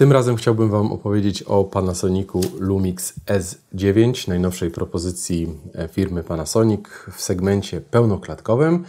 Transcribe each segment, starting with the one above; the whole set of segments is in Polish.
Tym razem chciałbym Wam opowiedzieć o Panasonicu Lumix S9, najnowszej propozycji e, firmy Panasonic w segmencie pełnoklatkowym.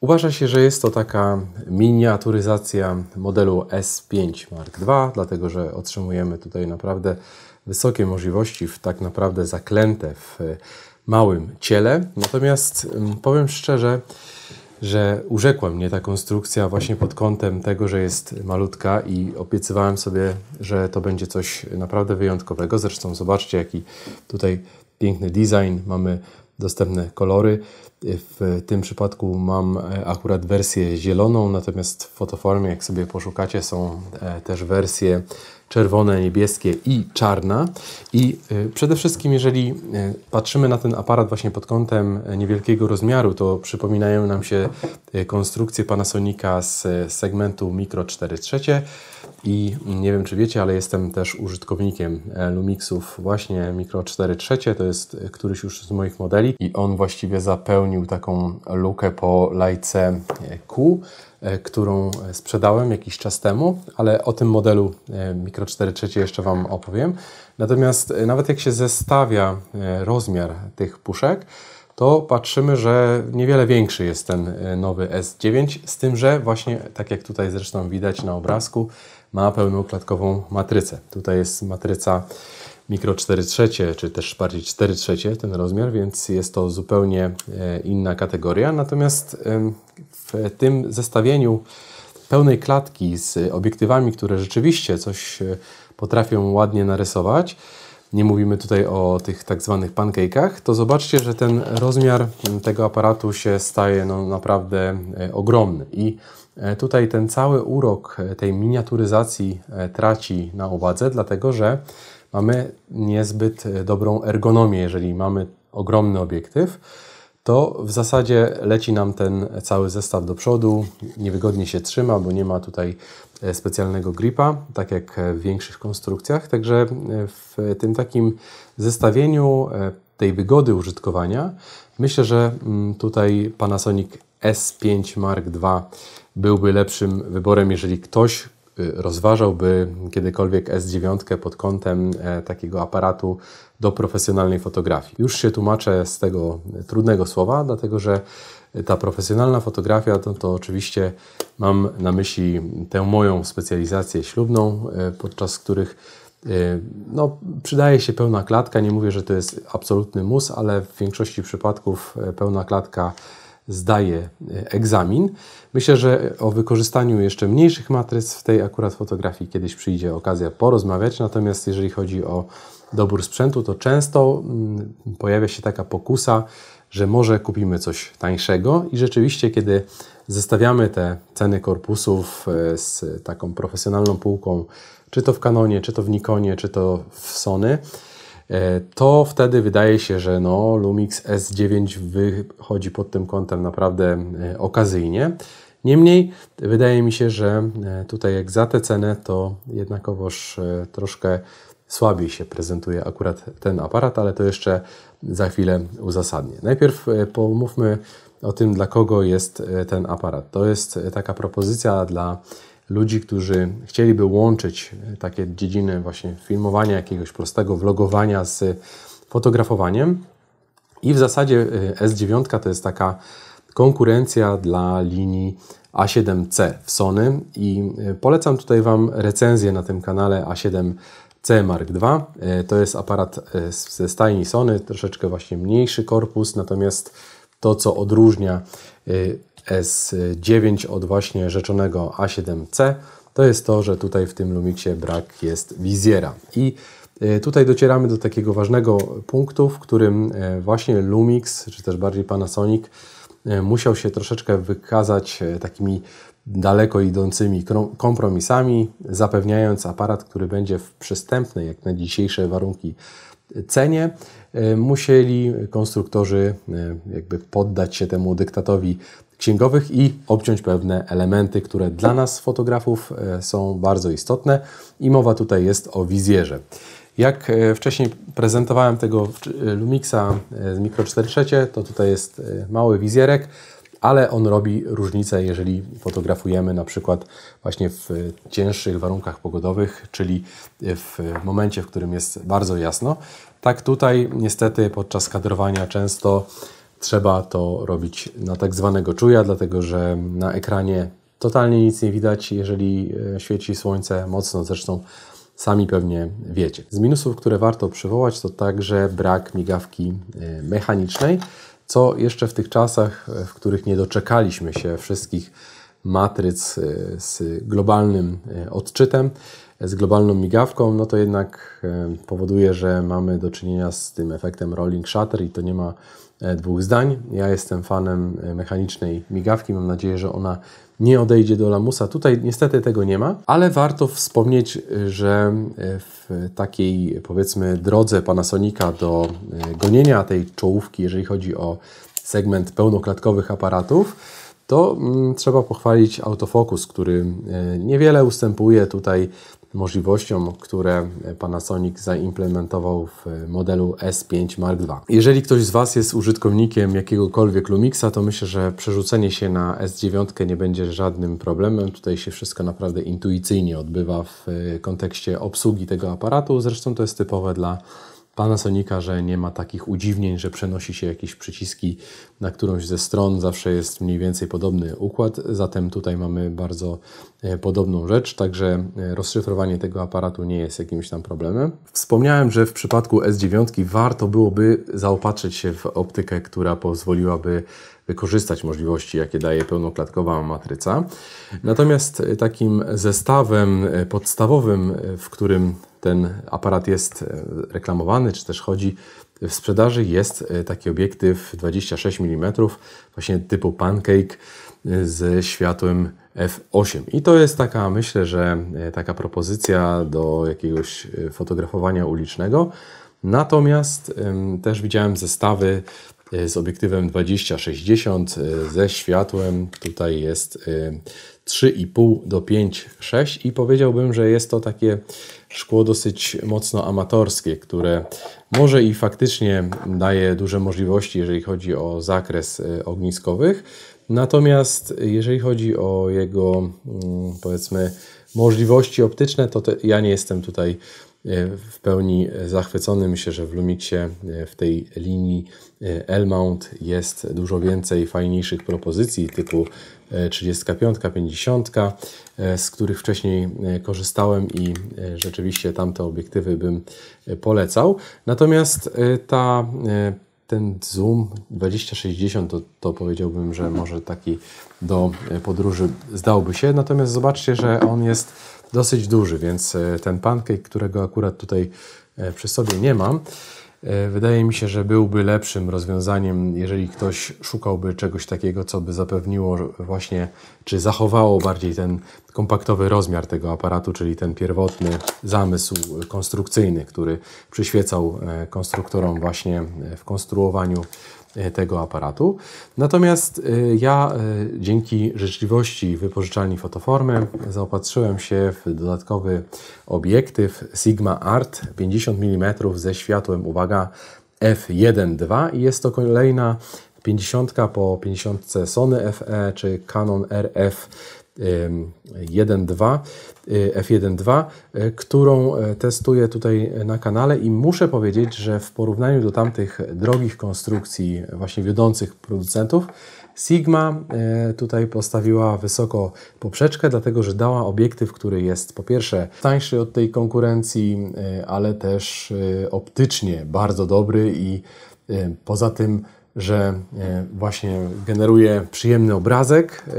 Uważa się, że jest to taka miniaturyzacja modelu S5 Mark II, dlatego że otrzymujemy tutaj naprawdę wysokie możliwości, w tak naprawdę zaklęte w e, małym ciele. Natomiast powiem szczerze, że urzekła mnie ta konstrukcja właśnie pod kątem tego, że jest malutka i obiecywałem sobie, że to będzie coś naprawdę wyjątkowego. Zresztą zobaczcie, jaki tutaj piękny design. Mamy dostępne kolory. W tym przypadku mam e, akurat wersję zieloną, natomiast w fotoformie, jak sobie poszukacie, są e, też wersje czerwone, niebieskie i czarna. I e, przede wszystkim, jeżeli patrzymy na ten aparat właśnie pod kątem niewielkiego rozmiaru, to przypominają nam się konstrukcje Panasonica z segmentu Micro 4 trzecie. I nie wiem, czy wiecie, ale jestem też użytkownikiem Lumixów właśnie Micro 4 trzecie, to jest któryś już z moich modeli i on właściwie zapełnił taką lukę po lajce Q, e, którą sprzedałem jakiś czas temu, ale o tym modelu e, Micro 4 trzecie jeszcze Wam opowiem. Natomiast e, nawet jak się zestawia rozmiar tych puszek, to patrzymy, że niewiele większy jest ten nowy S9, z tym, że właśnie tak jak tutaj zresztą widać na obrazku, ma pełnoklatkową matrycę. Tutaj jest matryca mikro 4 trzecie, czy też bardziej 4 trzecie ten rozmiar, więc jest to zupełnie e, inna kategoria. Natomiast w tym zestawieniu pełnej klatki z obiektywami, które rzeczywiście coś e, potrafią ładnie narysować, nie mówimy tutaj o tych tak zwanych pancake'ach, to zobaczcie, że ten rozmiar tego aparatu się staje no, naprawdę e, ogromny i E, tutaj ten cały urok e, tej miniaturyzacji e, traci na uwadze, dlatego że mamy niezbyt dobrą ergonomię. Jeżeli mamy ogromny obiektyw, to w zasadzie leci nam ten cały zestaw do przodu, niewygodnie się trzyma, bo nie ma tutaj specjalnego gripa, tak jak w większych konstrukcjach. Także w tym takim zestawieniu tej wygody użytkowania myślę, że mm, tutaj Panasonic S5 Mark II byłby lepszym wyborem, jeżeli ktoś y, rozważałby kiedykolwiek S9 pod kątem e, takiego aparatu do profesjonalnej fotografii. Już się tłumaczę z tego trudnego słowa, dlatego że y, ta profesjonalna fotografia to, to oczywiście mam na myśli tę moją specjalizację ślubną, e, podczas których e, no, przydaje się pełna klatka. Nie mówię, że to jest absolutny mus, ale w większości przypadków pełna klatka zdaje e, egzamin. Myślę, że o wykorzystaniu jeszcze mniejszych matryc w tej akurat fotografii kiedyś przyjdzie okazja porozmawiać, natomiast jeżeli chodzi o dobór sprzętu, to często mm, pojawia się taka pokusa, że może kupimy coś tańszego i rzeczywiście, kiedy zestawiamy te ceny korpusów e, z taką profesjonalną półką, czy to w Canonie, czy to w Nikonie, czy to w Sony, E, to wtedy wydaje się, że no, Lumix S9 wychodzi pod tym kątem naprawdę e, okazyjnie. Niemniej wydaje mi się, że e, tutaj jak za tę cenę to jednakowoż troszkę słabiej się prezentuje akurat ten aparat, ale to jeszcze za chwilę uzasadnię. Najpierw pomówmy o tym, dla kogo jest ten aparat. To jest taka propozycja dla ludzi, którzy chcieliby łączyć e, takie dziedziny właśnie filmowania, jakiegoś prostego vlogowania z fotografowaniem. I w zasadzie e, S9 to jest taka konkurencja dla linii A7C w Sony i e, polecam tutaj Wam recenzję na tym kanale A7C Mark II. To jest aparat ze stajni Sony, troszeczkę właśnie mniejszy korpus, natomiast to, co odróżnia S9 od właśnie rzeczonego A7C, to jest to, że tutaj w tym Lumixie brak jest wizjera. I e, tutaj docieramy do takiego ważnego punktu, w którym e, właśnie Lumix, czy też bardziej Panasonic, e, musiał się troszeczkę wykazać takimi daleko idącymi kompromisami, zapewniając aparat, który będzie w przystępnej, jak na dzisiejsze warunki, cenie. Musieli konstruktorzy jakby poddać się temu dyktatowi księgowych i obciąć pewne elementy, które dla nas fotografów e, są bardzo istotne i mowa tutaj jest o wizjerze. Jak e, wcześniej prezentowałem tego e, Lumixa z Micro 4 to tutaj jest mały wizjerek, ale on robi różnicę, jeżeli fotografujemy na przykład właśnie w cięższych warunkach pogodowych, czyli w momencie, w którym jest bardzo jasno. Tak tutaj niestety podczas kadrowania często trzeba to robić na tak zwanego czuja, dlatego że na ekranie totalnie nic nie widać, jeżeli e, świeci słońce mocno, zresztą sami pewnie wiecie. Z minusów, które warto przywołać, to także brak migawki e, mechanicznej, co jeszcze w tych czasach, e, w których nie doczekaliśmy się wszystkich matryc y, z globalnym y, odczytem, z globalną migawką, no to jednak y, powoduje, że mamy do czynienia z tym efektem rolling shutter i to nie ma e, dwóch zdań. Ja jestem fanem e, mechanicznej migawki, mam nadzieję, że ona nie odejdzie do lamusa. Tutaj niestety tego nie ma, ale warto wspomnieć, że e, w takiej powiedzmy drodze Panasonica do gonienia tej czołówki, jeżeli chodzi o segment pełnoklatkowych aparatów, to mm, trzeba pochwalić autofokus, który e, niewiele ustępuje tutaj możliwościom, które e, Panasonic zaimplementował w e, modelu S5 Mark II. Jeżeli ktoś z Was jest użytkownikiem jakiegokolwiek Lumixa, to myślę, że przerzucenie się na S9 nie będzie żadnym problemem. Tutaj się wszystko naprawdę intuicyjnie odbywa w kontekście obsługi tego aparatu. Zresztą to jest typowe dla Sonika, że nie ma takich udziwnień, że przenosi się jakieś przyciski na którąś ze stron. Zawsze jest mniej więcej podobny układ, zatem tutaj mamy bardzo e, podobną rzecz, także e, rozszyfrowanie tego aparatu nie jest jakimś tam problemem. Wspomniałem, że w przypadku S9 warto byłoby zaopatrzyć się w optykę, która pozwoliłaby wykorzystać możliwości, jakie daje pełnoklatkowa matryca. Natomiast e, takim zestawem e, podstawowym, e, w którym ten aparat jest reklamowany, czy też chodzi w sprzedaży, jest taki obiektyw 26 mm, właśnie typu pancake ze światłem F8. I to jest taka, myślę, że taka propozycja do jakiegoś fotografowania ulicznego. Natomiast też widziałem zestawy Y, z obiektywem 20-60 y, ze światłem. Tutaj jest 3,5 y, do 5,6 i powiedziałbym, że jest to takie szkło dosyć mocno amatorskie, które może i faktycznie daje duże możliwości, jeżeli chodzi o zakres ogniskowych. Natomiast jeżeli chodzi o jego mm, powiedzmy możliwości optyczne, to te, ja nie jestem tutaj E, w pełni zachwycony. Myślę, że w Lumixie e, w tej linii e, L-mount jest dużo więcej fajniejszych propozycji typu 35, 50, z których wcześniej korzystałem i rzeczywiście tamte obiektywy bym polecał. Natomiast ta ten zoom 2060 to, to powiedziałbym, że może taki do podróży zdałby się. Natomiast zobaczcie, że on jest dosyć duży, więc e, ten pancake, którego akurat tutaj e, przy sobie nie mam, e, wydaje mi się, że byłby lepszym rozwiązaniem, jeżeli ktoś szukałby czegoś takiego, co by zapewniło właśnie, czy zachowało bardziej ten kompaktowy rozmiar tego aparatu, czyli ten pierwotny zamysł konstrukcyjny, który przyświecał konstruktorom właśnie w konstruowaniu E, tego aparatu. Natomiast e, ja e, dzięki życzliwości wypożyczalni fotoformy zaopatrzyłem się w dodatkowy obiektyw Sigma Art 50 mm ze światłem, uwaga, f1.2 i jest to kolejna 50 po 50 Sony FE czy Canon RF Y, F1.2, y, którą y, testuję tutaj na kanale i muszę powiedzieć, że w porównaniu do tamtych drogich konstrukcji właśnie wiodących producentów, Sigma tutaj postawiła wysoko poprzeczkę, dlatego że dała obiektyw, który jest po pierwsze tańszy od tej konkurencji, ale też optycznie bardzo dobry i poza tym że e, właśnie generuje przyjemny obrazek. E,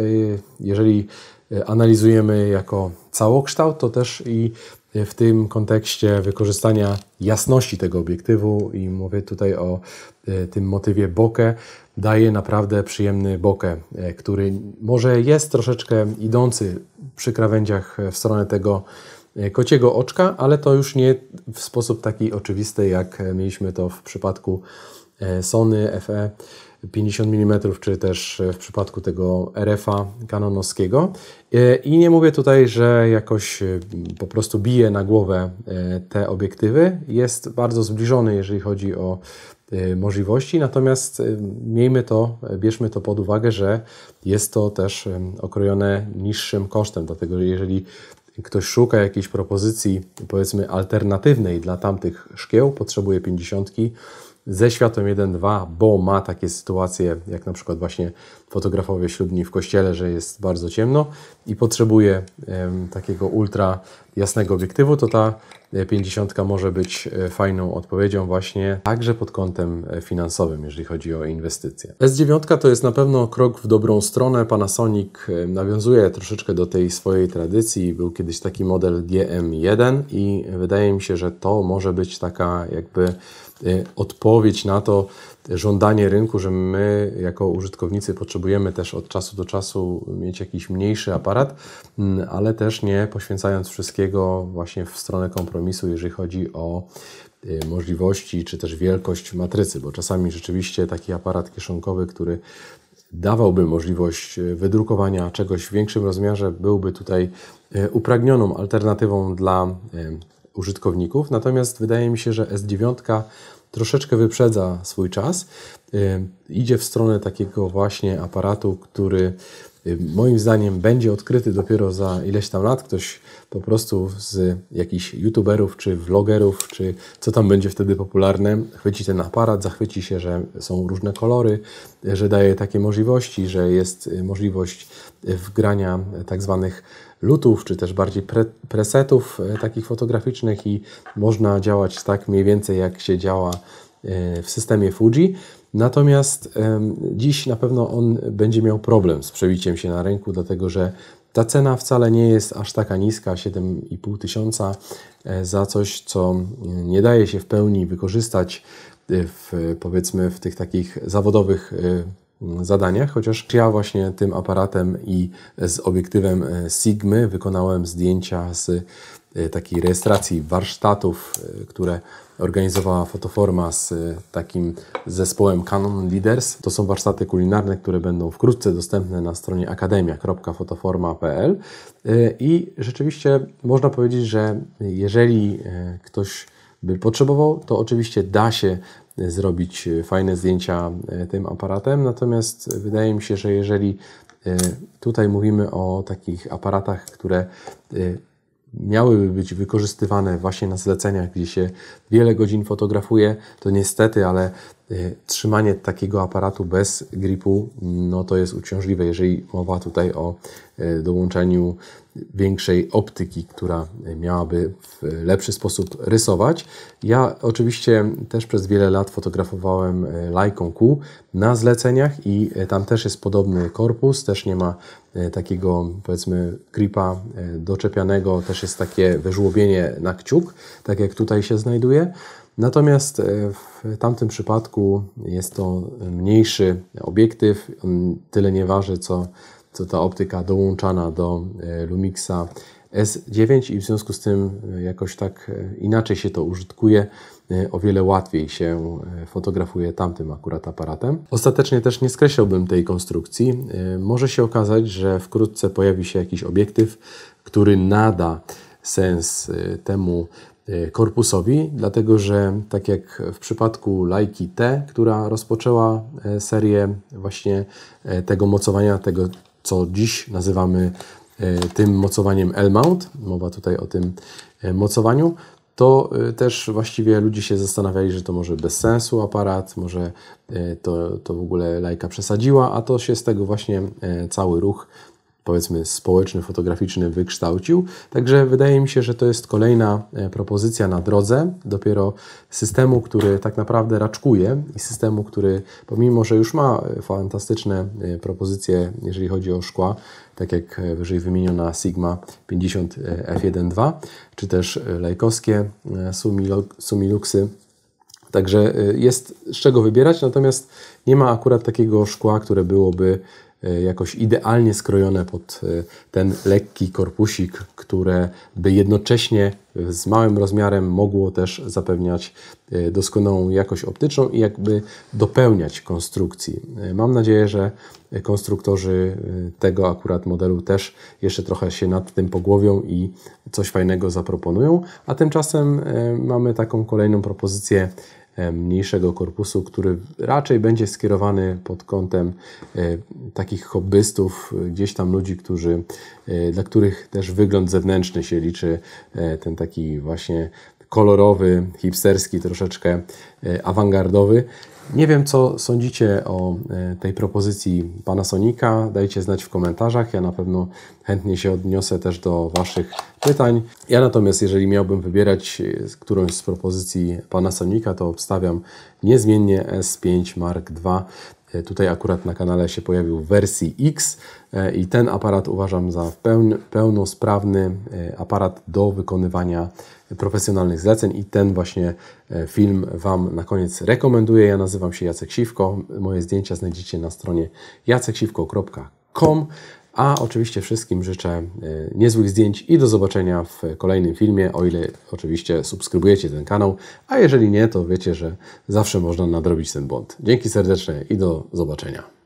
jeżeli e, analizujemy jako całokształt, to też i w tym kontekście wykorzystania jasności tego obiektywu i mówię tutaj o tym motywie bokeh, daje naprawdę przyjemny bokeh, który może jest troszeczkę idący przy krawędziach w stronę tego kociego oczka, ale to już nie w sposób taki oczywisty, jak mieliśmy to w przypadku E, Sony FE 50 mm, czy też e, w przypadku tego RF-a kanonowskiego. E, I nie mówię tutaj, że jakoś po prostu bije na głowę te obiektywy. Jest bardzo zbliżony, jeżeli chodzi o możliwości, natomiast miejmy to, bierzmy to pod uwagę, że jest to też okrojone niższym kosztem, dlatego że jeżeli ktoś szuka jakiejś propozycji, powiedzmy, alternatywnej dla tamtych szkieł, potrzebuje 50 ze światem 1.2, bo ma takie sytuacje, jak na przykład właśnie fotografowie ślubni w kościele, że jest bardzo ciemno i potrzebuje takiego ultra jasnego obiektywu, to ta 50 e, może być e, fajną odpowiedzią właśnie także pod kątem e, finansowym, jeżeli chodzi o inwestycje. S9 to jest na pewno krok w dobrą stronę. Panasonic nawiązuje troszeczkę do tej swojej tradycji. Był kiedyś taki model GM1 i wydaje mi się, że to może być taka jakby odpowiedź na to, żądanie rynku, że my jako użytkownicy potrzebujemy też od czasu do czasu mieć jakiś mniejszy aparat, mm, ale też nie poświęcając wszystkiego właśnie w stronę kompromisu, jeżeli chodzi o y, możliwości czy też wielkość matrycy, bo czasami rzeczywiście taki aparat kieszonkowy, który dawałby możliwość y, wydrukowania czegoś w większym rozmiarze, byłby tutaj y, upragnioną alternatywą dla użytkowników. Natomiast wydaje mi się, że S9 troszeczkę wyprzedza swój czas, idzie w stronę takiego właśnie aparatu, który Y, moim zdaniem będzie odkryty dopiero za ileś tam lat. Ktoś po prostu z jakichś youtuberów czy vlogerów, czy co tam będzie wtedy popularne, chwyci ten aparat, zachwyci się, że są różne kolory, że daje takie możliwości, że jest y, możliwość y, wgrania tak zwanych lutów, czy też bardziej pre presetów takich fotograficznych i można działać tak mniej więcej jak się działa w systemie Fuji. Natomiast dziś na pewno on będzie miał problem z przebiciem się na rynku, dlatego że ta cena wcale nie jest aż taka niska, 7,5 tysiąca e, za coś, co mm, nie daje się w pełni wykorzystać e, w, powiedzmy w tych takich zawodowych e, zadaniach, chociaż ja właśnie tym aparatem i z obiektywem Sigmy wykonałem zdjęcia z Y, takiej rejestracji warsztatów, y, które organizowała Fotoforma z y, takim zespołem Canon Leaders. To są warsztaty kulinarne, które będą wkrótce dostępne na stronie akademia.fotoforma.pl i rzeczywiście można powiedzieć, że jeżeli ktoś by potrzebował, to oczywiście da się zrobić fajne zdjęcia tym aparatem, natomiast wydaje mi się, że jeżeli tutaj mówimy o takich aparatach, które miałyby być wykorzystywane właśnie na zleceniach, gdzie się wiele godzin fotografuje, to niestety, ale Y, trzymanie takiego aparatu bez gripu, no to jest uciążliwe, jeżeli mowa tutaj o y, dołączeniu większej optyki, która miałaby w lepszy sposób rysować. Ja oczywiście też przez wiele lat fotografowałem y, lajką Q na zleceniach i tam też jest podobny korpus, też nie ma takiego powiedzmy gripa doczepianego, też jest takie wyżłobienie na kciuk, tak jak tutaj się znajduje. Natomiast e, w tamtym przypadku jest to mniejszy obiektyw, tyle nie waży co, co ta optyka dołączana do e, Lumixa S9 i w związku z tym e, jakoś tak inaczej się to użytkuje. O wiele łatwiej się fotografuje tamtym akurat aparatem. Ostatecznie też nie skreślałbym tej konstrukcji. Może się okazać, że wkrótce pojawi się jakiś obiektyw, który nada sens temu Y, korpusowi, dlatego że tak jak w przypadku lajki T, która rozpoczęła e, serię właśnie e, tego mocowania, tego co dziś nazywamy e, tym mocowaniem L-mount, mowa tutaj o tym mocowaniu, to też właściwie ludzie się zastanawiali, że to może bez sensu aparat, może to, to w ogóle lajka przesadziła, a to się z tego właśnie cały ruch powiedzmy społeczny fotograficzny wykształcił. Także wydaje mi się, że to jest kolejna e, propozycja na drodze dopiero systemu, który tak naprawdę raczkuje i systemu, który pomimo, że już ma e, fantastyczne e, propozycje, jeżeli chodzi o szkła, tak jak wyżej wymieniona Sigma 50 F1.2, czy też lajkowskie Sumiluxy, Także jest z czego wybierać, natomiast nie ma akurat takiego szkła, które byłoby E, jakoś idealnie skrojone pod e, ten lekki korpusik, które by jednocześnie z małym rozmiarem mogło też zapewniać e, doskonałą jakość optyczną i jakby dopełniać konstrukcji. Mam nadzieję, że konstruktorzy tego akurat modelu też jeszcze trochę się nad tym pogłowią i coś fajnego zaproponują, a tymczasem mamy taką kolejną propozycję E, mniejszego korpusu, który raczej będzie skierowany pod kątem e, takich hobbystów, e, gdzieś tam ludzi, którzy, dla których też wygląd zewnętrzny się liczy, ten taki właśnie kolorowy, hipsterski, troszeczkę e, awangardowy. Nie wiem, co sądzicie o e, tej propozycji pana Sonika. Dajcie znać w komentarzach. Ja na pewno chętnie się odniosę też do Waszych pytań. Ja natomiast, jeżeli miałbym wybierać e, którąś z propozycji pana Sonika, to obstawiam niezmiennie S5 Mark II. E, tutaj akurat na kanale się pojawił w wersji X e, i ten aparat uważam za pełn, pełnosprawny e, aparat do wykonywania profesjonalnych zleceń i ten właśnie film Wam na koniec rekomenduję. Ja nazywam się Jacek Siwko, moje zdjęcia znajdziecie na stronie jaceksiwko.com. A oczywiście wszystkim życzę y, niezłych zdjęć i do zobaczenia w kolejnym filmie, o ile oczywiście subskrybujecie ten kanał, a jeżeli nie, to wiecie, że zawsze można nadrobić ten błąd. Dzięki serdeczne i do zobaczenia.